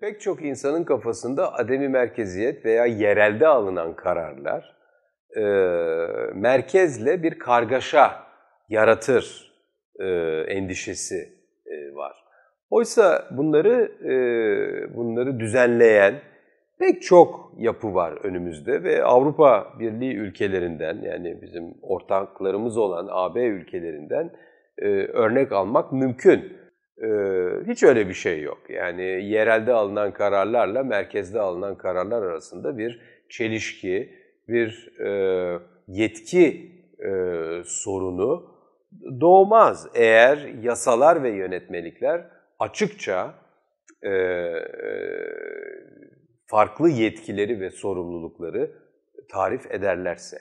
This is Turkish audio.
Pek çok insanın kafasında ademi merkeziyet veya yerelde alınan kararlar e, merkezle bir kargaşa yaratır e, endişesi e, var. Oysa bunları e, bunları düzenleyen pek çok yapı var önümüzde ve Avrupa Birliği ülkelerinden yani bizim ortaklarımız olan AB ülkelerinden e, örnek almak mümkün. Ee, hiç öyle bir şey yok. Yani yerelde alınan kararlarla merkezde alınan kararlar arasında bir çelişki, bir e, yetki e, sorunu doğmaz eğer yasalar ve yönetmelikler açıkça e, farklı yetkileri ve sorumlulukları tarif ederlerse.